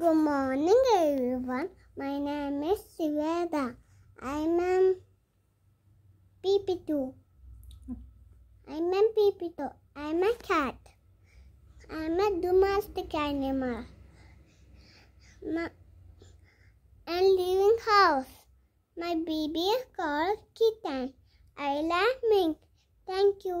Good morning everyone. My name is Siveda. I'm a pp I'm a pp I'm a cat. I'm a domestic animal. My, I'm living house. My baby is called Kitten. I love mink. Thank you.